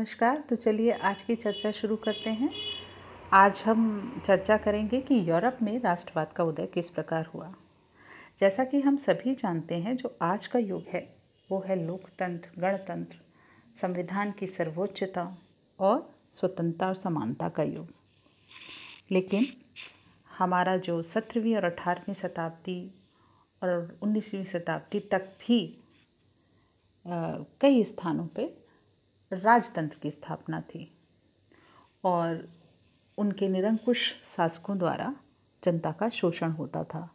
नमस्कार तो चलिए आज की चर्चा शुरू करते हैं आज हम चर्चा करेंगे कि यूरोप में राष्ट्रवाद का उदय किस प्रकार हुआ जैसा कि हम सभी जानते हैं जो आज का युग है वो है लोकतंत्र गणतंत्र संविधान की सर्वोच्चता और स्वतंत्रता और समानता का युग लेकिन हमारा जो सत्रहवीं और अठारहवीं शताब्दी और उन्नीसवीं शताब्दी तक भी आ, कई स्थानों पे राजतंत्र की स्थापना थी और उनके निरंकुश शासकों द्वारा जनता का शोषण होता था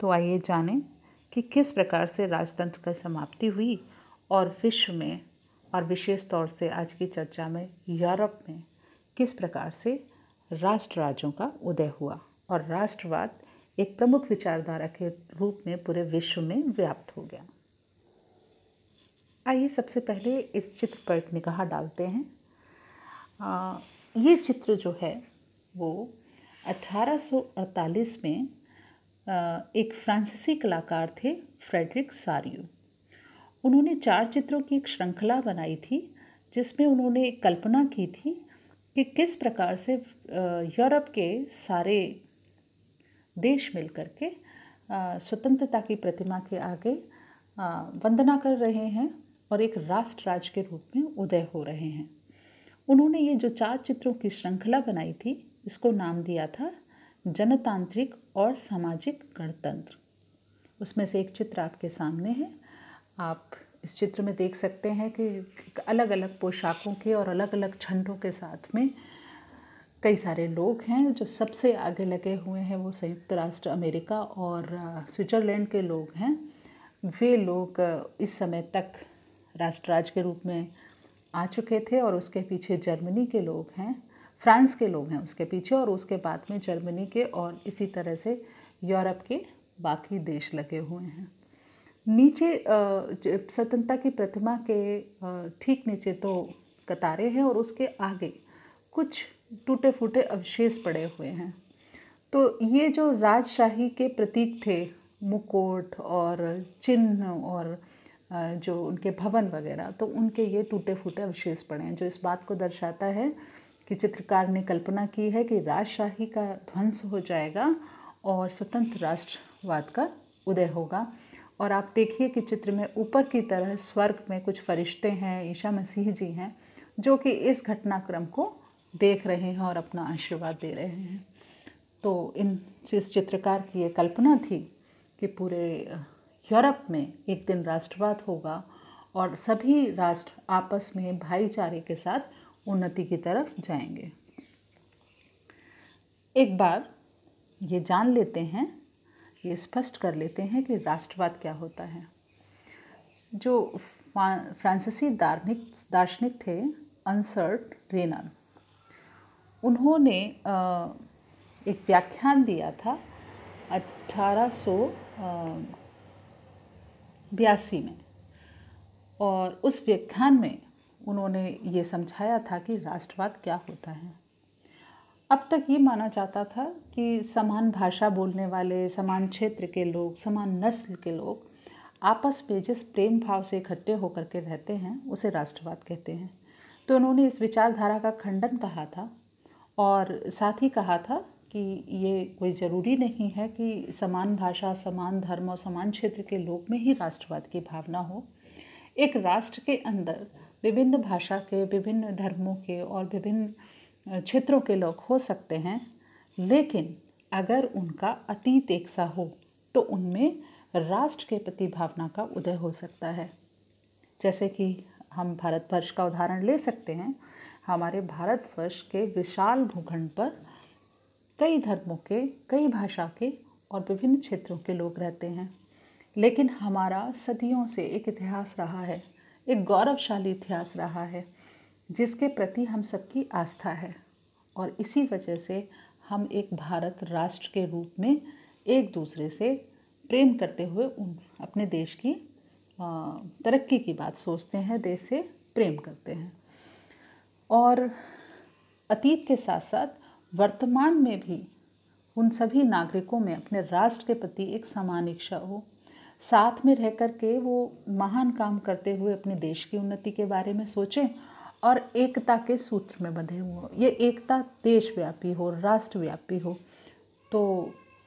तो आइए जानें कि किस प्रकार से राजतंत्र की समाप्ति हुई और विश्व में और विशेष तौर से आज की चर्चा में यूरोप में किस प्रकार से राष्ट्र राज्यों का उदय हुआ और राष्ट्रवाद एक प्रमुख विचारधारा के रूप में पूरे विश्व में व्याप्त हो गया आइए सबसे पहले इस चित्र पर एक निगाह डालते हैं आ, ये चित्र जो है वो 1848 में आ, एक फ्रांसीसी कलाकार थे फ्रेडरिक सारियो उन्होंने चार चित्रों की एक श्रृंखला बनाई थी जिसमें उन्होंने कल्पना की थी कि किस प्रकार से यूरोप के सारे देश मिल कर के स्वतंत्रता की प्रतिमा के आगे वंदना कर रहे हैं और एक राष्ट्र राज के रूप में उदय हो रहे हैं उन्होंने ये जो चार चित्रों की श्रृंखला बनाई थी इसको नाम दिया था जनतांत्रिक और सामाजिक गणतंत्र उसमें से एक चित्र आपके सामने है आप इस चित्र में देख सकते हैं कि अलग अलग पोशाकों के और अलग अलग झंडों के साथ में कई सारे लोग हैं जो सबसे आगे लगे हुए हैं वो संयुक्त राष्ट्र अमेरिका और स्विट्ज़रलैंड के लोग हैं वे लोग इस समय तक राष्ट्रराज के रूप में आ चुके थे और उसके पीछे जर्मनी के लोग हैं फ्रांस के लोग हैं उसके पीछे और उसके बाद में जर्मनी के और इसी तरह से यूरोप के बाकी देश लगे हुए हैं नीचे स्वतंत्रता की प्रतिमा के ठीक नीचे तो कतारें हैं और उसके आगे कुछ टूटे फूटे अवशेष पड़े हुए हैं तो ये जो राजशाही के प्रतीक थे मुकोट और चिन्ह और जो उनके भवन वगैरह तो उनके ये टूटे फूटे अवशेष पड़े हैं जो इस बात को दर्शाता है कि चित्रकार ने कल्पना की है कि राजशाही का ध्वंस हो जाएगा और स्वतंत्र राष्ट्रवाद का उदय होगा और आप देखिए कि चित्र में ऊपर की तरह स्वर्ग में कुछ फरिश्ते हैं ईशा मसीह जी हैं जो कि इस घटनाक्रम को देख रहे हैं और अपना आशीर्वाद दे रहे हैं तो इन जिस चित्रकार की ये कल्पना थी कि पूरे यूरोप में एक दिन राष्ट्रवाद होगा और सभी राष्ट्र आपस में भाईचारे के साथ उन्नति की तरफ जाएंगे एक बार ये जान लेते हैं ये स्पष्ट कर लेते हैं कि राष्ट्रवाद क्या होता है जो फ्रांसीसी दार्शनिक दार्शनिक थे अनसर्ट रेनर उन्होंने एक व्याख्यान दिया था अठारह बयासी में और उस व्याख्यान में उन्होंने ये समझाया था कि राष्ट्रवाद क्या होता है अब तक ये माना जाता था कि समान भाषा बोलने वाले समान क्षेत्र के लोग समान नस्ल के लोग आपस में जिस प्रेम भाव से इकट्ठे होकर के रहते हैं उसे राष्ट्रवाद कहते हैं तो उन्होंने इस विचारधारा का खंडन कहा था और साथ ही कहा था कि ये कोई ज़रूरी नहीं है कि समान भाषा समान धर्म और समान क्षेत्र के लोग में ही राष्ट्रवाद की भावना हो एक राष्ट्र के अंदर विभिन्न भाषा के विभिन्न धर्मों के और विभिन्न क्षेत्रों के लोग हो सकते हैं लेकिन अगर उनका अतीत एक सा हो तो उनमें राष्ट्र के प्रति भावना का उदय हो सकता है जैसे कि हम भारतवर्ष का उदाहरण ले सकते हैं हमारे भारतवर्ष के विशाल भूखंड पर कई धर्मों के कई भाषा के और विभिन्न क्षेत्रों के लोग रहते हैं लेकिन हमारा सदियों से एक इतिहास रहा है एक गौरवशाली इतिहास रहा है जिसके प्रति हम सबकी आस्था है और इसी वजह से हम एक भारत राष्ट्र के रूप में एक दूसरे से प्रेम करते हुए उन अपने देश की तरक्की की बात सोचते हैं देश से प्रेम करते हैं और अतीत के साथ साथ वर्तमान में भी उन सभी नागरिकों में अपने राष्ट्र के प्रति एक समान इच्छा हो साथ में रह कर के वो महान काम करते हुए अपने देश की उन्नति के बारे में सोचें और एकता के सूत्र में बंधे हुए ये एकता देशव्यापी हो राष्ट्रव्यापी हो तो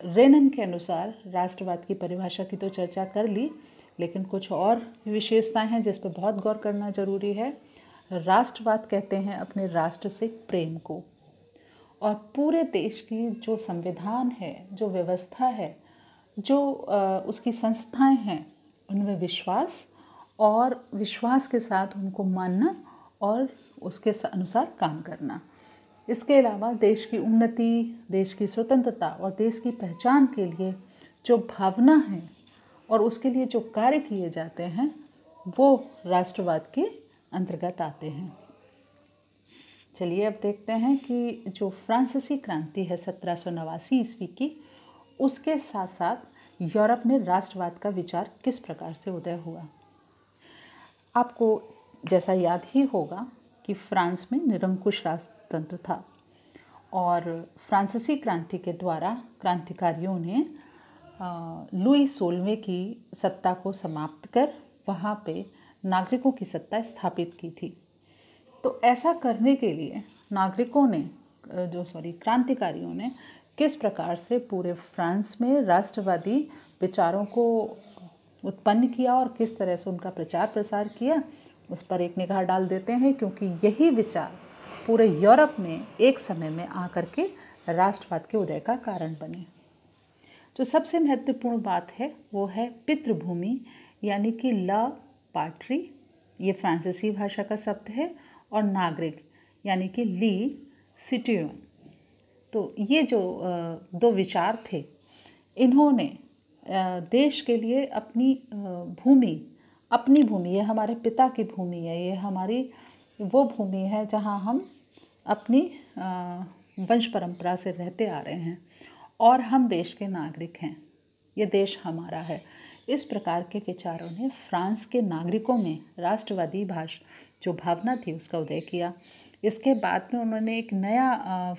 रेनन के अनुसार राष्ट्रवाद की परिभाषा की तो चर्चा कर ली लेकिन कुछ और विशेषताएं हैं जिस पर बहुत गौर करना जरूरी है राष्ट्रवाद कहते हैं अपने राष्ट्र से प्रेम को और पूरे देश की जो संविधान है जो व्यवस्था है जो उसकी संस्थाएं हैं उनमें विश्वास और विश्वास के साथ उनको मानना और उसके अनुसार काम करना इसके अलावा देश की उन्नति देश की स्वतंत्रता और देश की पहचान के लिए जो भावना है और उसके लिए जो कार्य किए जाते हैं वो राष्ट्रवाद के अंतर्गत आते हैं चलिए अब देखते हैं कि जो फ्रांसीसी क्रांति है सत्रह सौ नवासी ईस्वी की उसके साथ साथ यूरोप में राष्ट्रवाद का विचार किस प्रकार से उदय हुआ आपको जैसा याद ही होगा कि फ्रांस में निरंकुश राजतंत्र था और फ्रांसीसी क्रांति के द्वारा क्रांतिकारियों ने लुई सोलवे की सत्ता को समाप्त कर वहाँ पे नागरिकों की सत्ता स्थापित की थी तो ऐसा करने के लिए नागरिकों ने जो सॉरी क्रांतिकारियों ने किस प्रकार से पूरे फ्रांस में राष्ट्रवादी विचारों को उत्पन्न किया और किस तरह से उनका प्रचार प्रसार किया उस पर एक निगाह डाल देते हैं क्योंकि यही विचार पूरे यूरोप में एक समय में आकर के राष्ट्रवाद के उदय का कारण बने जो सबसे महत्वपूर्ण बात है वो है पितृभूमि यानी कि ल पाटरी ये फ्रांसीसी भाषा का शब्द है और नागरिक यानी कि ली सिट्यून तो ये जो दो विचार थे इन्होंने देश के लिए अपनी भूमि अपनी भूमि ये हमारे पिता की भूमि है ये हमारी वो भूमि है जहाँ हम अपनी वंश परंपरा से रहते आ रहे हैं और हम देश के नागरिक हैं ये देश हमारा है इस प्रकार के विचारों ने फ्रांस के नागरिकों में राष्ट्रवादी भाषा जो भावना थी उसका उदय किया इसके बाद में उन्होंने एक नया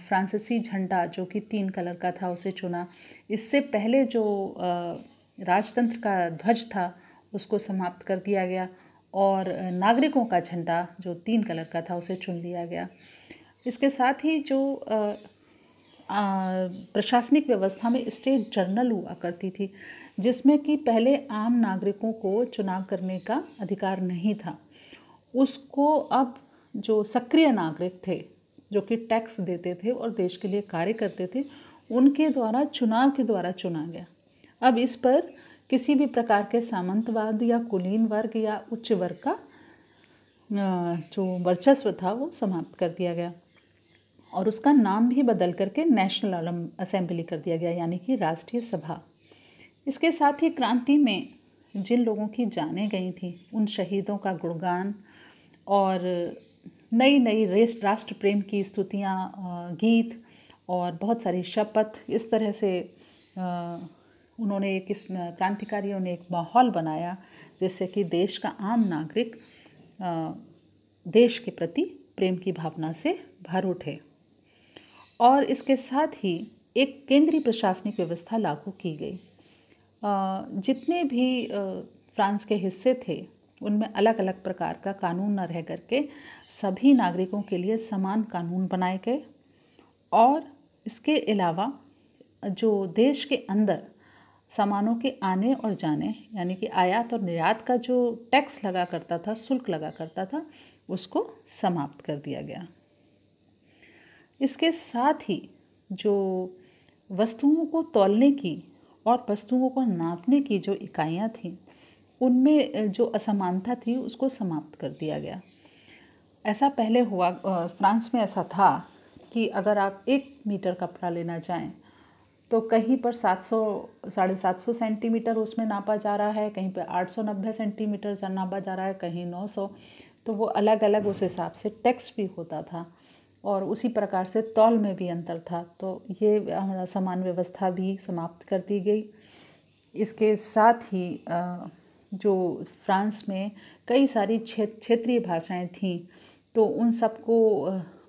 फ्रांसीसी झंडा जो कि तीन कलर का था उसे चुना इससे पहले जो राजतंत्र का ध्वज था उसको समाप्त कर दिया गया और नागरिकों का झंडा जो तीन कलर का था उसे चुन लिया गया इसके साथ ही जो प्रशासनिक व्यवस्था में स्टेट जर्नल हुआ करती थी जिसमें कि पहले आम नागरिकों को चुनाव करने का अधिकार नहीं था उसको अब जो सक्रिय नागरिक थे जो कि टैक्स देते थे और देश के लिए कार्य करते थे उनके द्वारा चुनाव के द्वारा चुना गया अब इस पर किसी भी प्रकार के सामंतवाद या कुलीन वर्ग या उच्च वर्ग का जो वर्चस्व था वो समाप्त कर दिया गया और उसका नाम भी बदल करके नेशनल असेंबली कर दिया गया यानी कि राष्ट्रीय सभा इसके साथ ही क्रांति में जिन लोगों की जाने गई थी उन शहीदों का गुणगान और नई नई रेस्ट राष्ट्र प्रेम की स्तुतियाँ गीत और बहुत सारी शपथ इस तरह से उन्होंने एक इस क्रांतिकारियों ने एक माहौल बनाया जिससे कि देश का आम नागरिक देश के प्रति प्रेम की भावना से भर उठे और इसके साथ ही एक केंद्रीय प्रशासनिक व्यवस्था लागू की गई जितने भी फ्रांस के हिस्से थे उनमें अलग अलग प्रकार का कानून न रह करके सभी नागरिकों के लिए समान कानून बनाए गए और इसके अलावा जो देश के अंदर सामानों के आने और जाने यानी कि आयात और निर्यात का जो टैक्स लगा करता था शुल्क लगा करता था उसको समाप्त कर दिया गया इसके साथ ही जो वस्तुओं को तोलने की और वस्तुओं को नापने की जो इकाइयाँ थीं उनमें जो असमानता थी उसको समाप्त कर दिया गया ऐसा पहले हुआ फ्रांस में ऐसा था कि अगर आप एक मीटर कपड़ा लेना चाहें तो कहीं पर 700 साढ़े सात सौ सेंटीमीटर उसमें नापा जा रहा है कहीं पर 890 सेंटीमीटर नापा जा रहा है कहीं 900 तो वो अलग अलग उस हिसाब से टैक्स भी होता था और उसी प्रकार से तौल में भी अंतर था तो ये समान व्यवस्था भी समाप्त कर दी गई इसके साथ ही आ, जो फ्रांस में कई सारी क्षेत्र क्षेत्रीय भाषाएं थीं तो उन सबको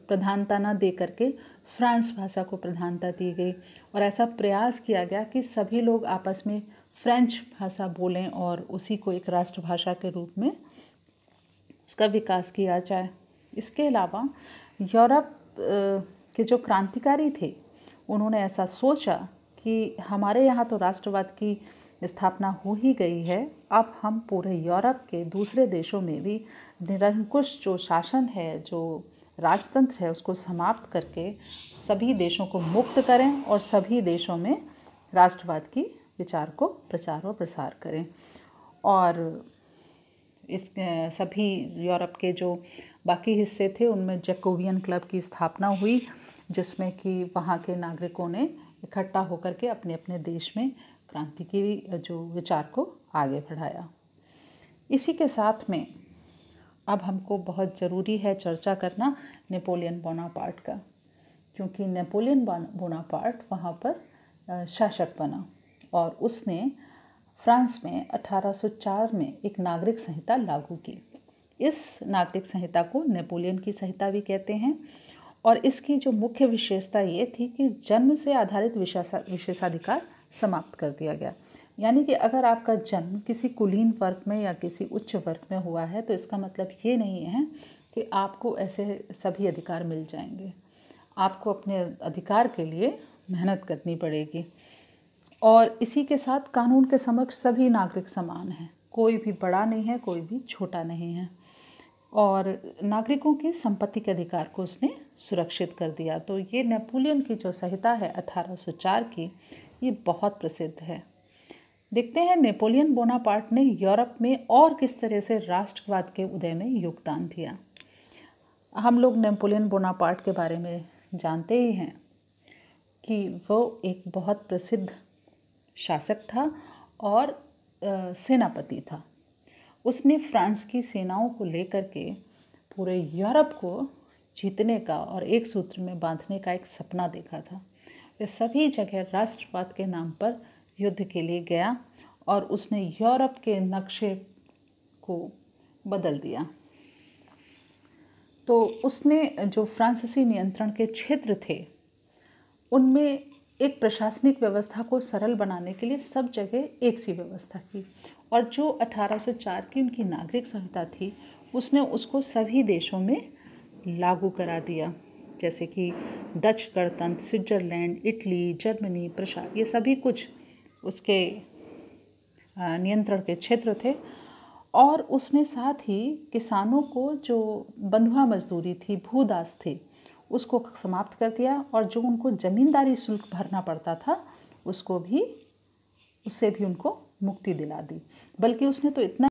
प्रधानता ना दे करके फ्रांस भाषा को प्रधानता दी गई और ऐसा प्रयास किया गया कि सभी लोग आपस में फ्रेंच भाषा बोलें और उसी को एक राष्ट्रभाषा के रूप में उसका विकास किया जाए इसके अलावा यूरोप के जो क्रांतिकारी थे उन्होंने ऐसा सोचा कि हमारे यहाँ तो राष्ट्रवाद की स्थापना हो ही गई है अब हम पूरे यूरोप के दूसरे देशों में भी निरंकुश जो शासन है जो राजतंत्र है उसको समाप्त करके सभी देशों को मुक्त करें और सभी देशों में राष्ट्रवाद की विचार को प्रचार और प्रसार करें और इस सभी यूरोप के जो बाकी हिस्से थे उनमें जैकोवियन क्लब की स्थापना हुई जिसमें कि वहाँ के नागरिकों ने इकट्ठा होकर के अपने अपने देश में क्रांति के जो विचार को आगे बढ़ाया इसी के साथ में अब हमको बहुत ज़रूरी है चर्चा करना नेपोलियन बोनापार्ट का क्योंकि नेपोलियन बोनापार्ट वहाँ पर शासक बना और उसने फ्रांस में 1804 में एक नागरिक संहिता लागू की इस नागरिक संहिता को नेपोलियन की संहिता भी कहते हैं और इसकी जो मुख्य विशेषता ये थी कि जन्म से आधारित विशेषाधिकार समाप्त कर दिया गया यानी कि अगर आपका जन्म किसी कुलीन वर्ग में या किसी उच्च वर्ग में हुआ है तो इसका मतलब ये नहीं है कि आपको ऐसे सभी अधिकार मिल जाएंगे आपको अपने अधिकार के लिए मेहनत करनी पड़ेगी और इसी के साथ कानून के समक्ष सभी नागरिक समान हैं कोई भी बड़ा नहीं है कोई भी छोटा नहीं है और नागरिकों की संपत्ति के अधिकार को उसने सुरक्षित कर दिया तो ये नेपोलियन की जो संहिता है 1804 की ये बहुत प्रसिद्ध है देखते हैं नेपोलियन बोनापार्ट ने यूरोप में और किस तरह से राष्ट्रवाद के उदय में योगदान दिया हम लोग नेपोलियन बोनापार्ट के बारे में जानते ही हैं कि वो एक बहुत प्रसिद्ध शासक था और सेनापति था उसने फ्रांस की सेनाओं को लेकर के पूरे यूरोप को जीतने का और एक सूत्र में बांधने का एक सपना देखा था वे सभी जगह राष्ट्रवाद के नाम पर युद्ध के लिए गया और उसने यूरोप के नक्शे को बदल दिया तो उसने जो फ्रांसीसी नियंत्रण के क्षेत्र थे उनमें एक प्रशासनिक व्यवस्था को सरल बनाने के लिए सब जगह एक सी व्यवस्था की और जो 1804 की उनकी नागरिक संहिता थी उसने उसको सभी देशों में लागू करा दिया जैसे कि डच गणतंत्र स्विट्ज़रलैंड इटली जर्मनी प्रशा ये सभी कुछ उसके नियंत्रण के क्षेत्र थे और उसने साथ ही किसानों को जो बंधुआ मजदूरी थी भूदास थी उसको समाप्त कर दिया और जो उनको ज़मींदारी शुल्क भरना पड़ता था उसको भी उससे भी उनको मुक्ति दिला दी बल्कि उसने तो इतना